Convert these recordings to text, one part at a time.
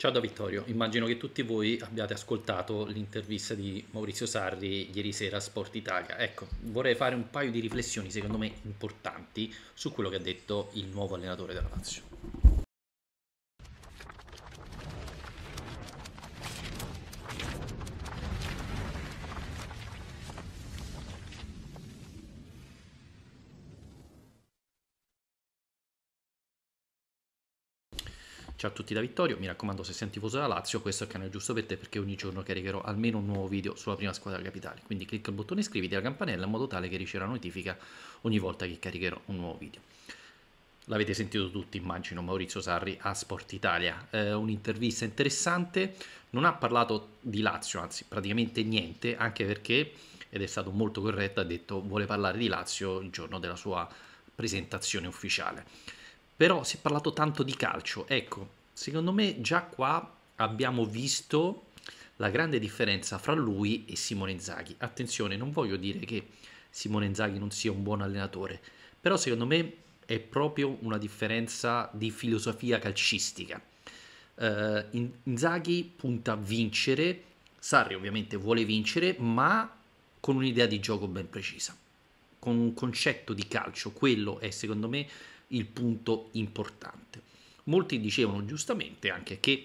Ciao da Vittorio, immagino che tutti voi abbiate ascoltato l'intervista di Maurizio Sarri ieri sera a Sport Italia. Ecco, vorrei fare un paio di riflessioni secondo me importanti su quello che ha detto il nuovo allenatore della Lazio. Ciao a tutti da Vittorio, mi raccomando se senti tifoso da Lazio questo è il canale giusto per te perché ogni giorno caricherò almeno un nuovo video sulla prima squadra capitale, quindi clicca il bottone iscriviti alla campanella in modo tale che riceverà notifica ogni volta che caricherò un nuovo video. L'avete sentito tutti, immagino, Maurizio Sarri a Sport Italia, eh, un'intervista interessante, non ha parlato di Lazio, anzi praticamente niente, anche perché, ed è stato molto corretto, ha detto vuole parlare di Lazio il giorno della sua presentazione ufficiale però si è parlato tanto di calcio. Ecco, Secondo me già qua abbiamo visto la grande differenza fra lui e Simone Zaghi. Attenzione, non voglio dire che Simone Zaghi non sia un buon allenatore, però secondo me è proprio una differenza di filosofia calcistica. Uh, Inzaghi punta a vincere, Sarri ovviamente vuole vincere, ma con un'idea di gioco ben precisa, con un concetto di calcio, quello è secondo me il punto importante. Molti dicevano giustamente anche che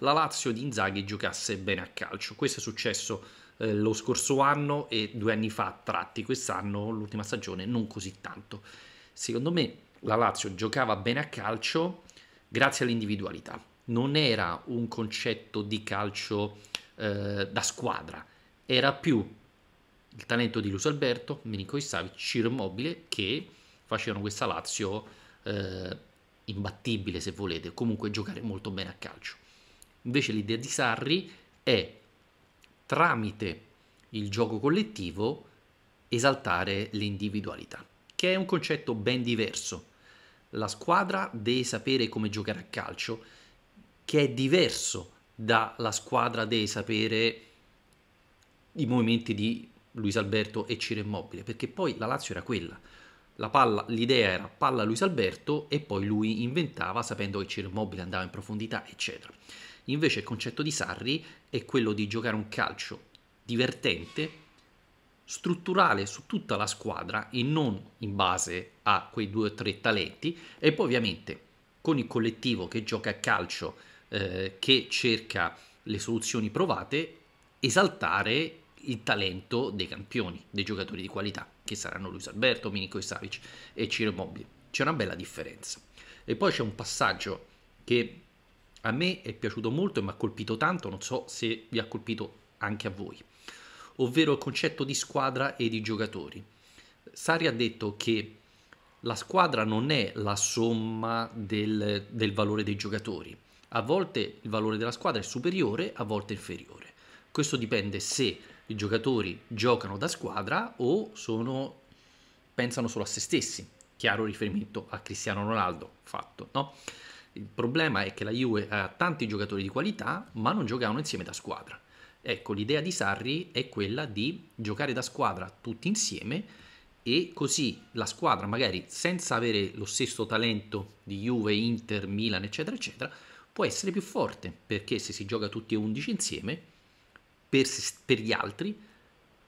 la Lazio di Inzaghi giocasse bene a calcio. Questo è successo eh, lo scorso anno e due anni fa a tratti, quest'anno l'ultima stagione non così tanto. Secondo me la Lazio giocava bene a calcio grazie all'individualità. Non era un concetto di calcio eh, da squadra, era più il talento di Luis Alberto, Menico Issavic, Ciro Immobile che facevano questa Lazio eh, imbattibile se volete, comunque giocare molto bene a calcio. Invece l'idea di Sarri è tramite il gioco collettivo esaltare l'individualità, che è un concetto ben diverso. La squadra deve sapere come giocare a calcio, che è diverso dalla squadra deve sapere i movimenti di Luis Alberto e Ciro Immobile, perché poi la Lazio era quella. Palla, l'idea era palla Luis Alberto e poi lui inventava sapendo che Ciro Immobile andava in profondità, eccetera. Invece il concetto di Sarri è quello di giocare un calcio divertente, strutturale su tutta la squadra e non in base a quei due o tre talenti e poi ovviamente con il collettivo che gioca a calcio, eh, che cerca le soluzioni provate, esaltare il talento dei campioni, dei giocatori di qualità che saranno Luis Alberto, Milinko Savic e Ciro Mobili. C'è una bella differenza. E poi c'è un passaggio che a me è piaciuto molto e mi ha colpito tanto, non so se vi ha colpito anche a voi, ovvero il concetto di squadra e di giocatori. Sari ha detto che la squadra non è la somma del, del, valore dei giocatori. A volte il valore della squadra è superiore, a volte inferiore. Questo dipende se i giocatori giocano da squadra o sono, pensano solo a se stessi. Chiaro riferimento a Cristiano Ronaldo, fatto, no? Il problema è che la Juve ha tanti giocatori di qualità, ma non giocavano insieme da squadra. Ecco, l'idea di Sarri è quella di giocare da squadra tutti insieme e così la squadra, magari senza avere lo stesso talento di Juve, Inter, Milan, eccetera, eccetera, può essere più forte, perché se si gioca tutti e 11 insieme per, per gli altri,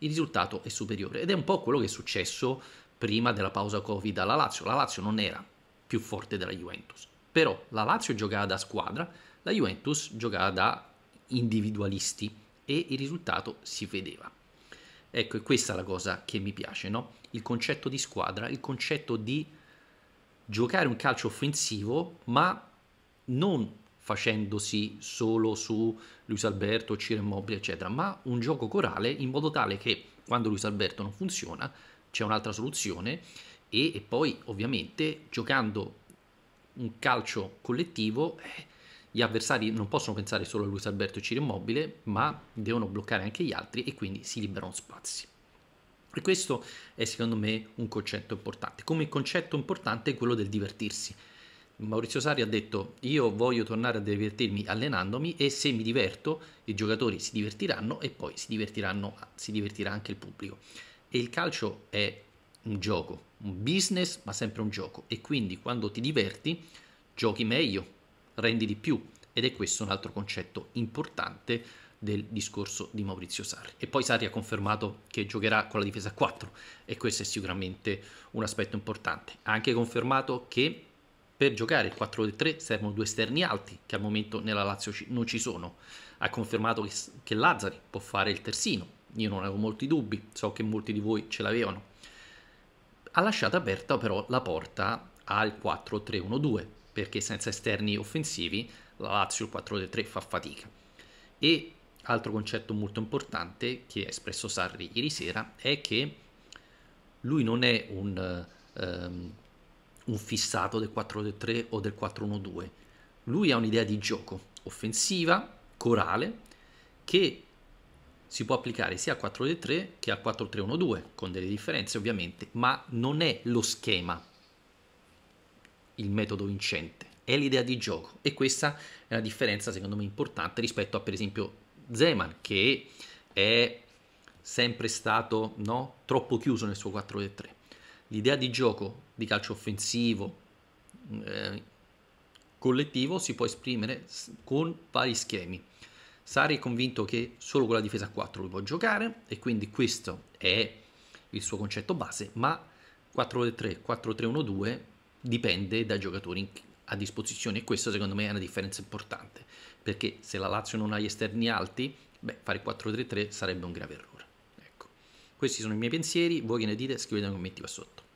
il risultato è superiore. Ed è un po' quello che è successo prima della pausa Covid alla Lazio. La Lazio non era più forte della Juventus, però la Lazio giocava da squadra, la Juventus giocava da individualisti e il risultato si vedeva. Ecco, è questa la cosa che mi piace, no? Il concetto di squadra, il concetto di giocare un calcio offensivo, ma non facendosi solo su Luis Alberto, Ciro Immobile, eccetera, ma un gioco corale in modo tale che quando Luis Alberto non funziona c'è un'altra soluzione e, e poi ovviamente giocando un calcio collettivo eh, gli avversari non possono pensare solo a Luis Alberto e Ciro Immobile, ma devono bloccare anche gli altri e quindi si liberano spazi. E questo è secondo me un concetto importante, come concetto importante è quello del divertirsi Maurizio Sari ha detto io voglio tornare a divertirmi allenandomi e se mi diverto i giocatori si divertiranno e poi si, si divertirà anche il pubblico. E il calcio è un gioco, un business ma sempre un gioco e quindi quando ti diverti giochi meglio, rendi di più ed è questo un altro concetto importante del discorso di Maurizio Sarri. E poi Sarri ha confermato che giocherà con la difesa 4 e questo è sicuramente un aspetto importante. Ha anche confermato che per giocare il 4-3 servono due esterni alti, che al momento nella Lazio non ci sono. Ha confermato che, che Lazzari può fare il terzino. Io non avevo molti dubbi, so che molti di voi ce l'avevano. Ha lasciato aperta però la porta al 4-3-1-2, perché senza esterni offensivi la Lazio il 4-3 fa fatica. E altro concetto molto importante che ha espresso Sarri ieri sera è che lui non è un... Um, un fissato del 4-3 o del 4-1-2. Lui ha un'idea di gioco offensiva, corale, che si può applicare sia al 4-3 che al 4-3-1-2, con delle differenze ovviamente, ma non è lo schema il metodo vincente, è l'idea di gioco e questa è una differenza secondo me importante rispetto a per esempio Zeman che è sempre stato no, troppo chiuso nel suo 4-3. L'idea di gioco di calcio offensivo mm, eh, collettivo si può esprimere con vari schemi. Sari è convinto che solo con la difesa a 4 lui può giocare e quindi questo è il suo concetto base, ma 4-3, 4-3-1-2 dipende dai giocatori a disposizione e questo secondo me è una differenza importante, perché se la Lazio non ha gli esterni alti, beh, fare 4-3-3 sarebbe un grave errore. Ecco. Questi sono i miei pensieri, voi che ne dite? Scrivete nei commenti qua sotto.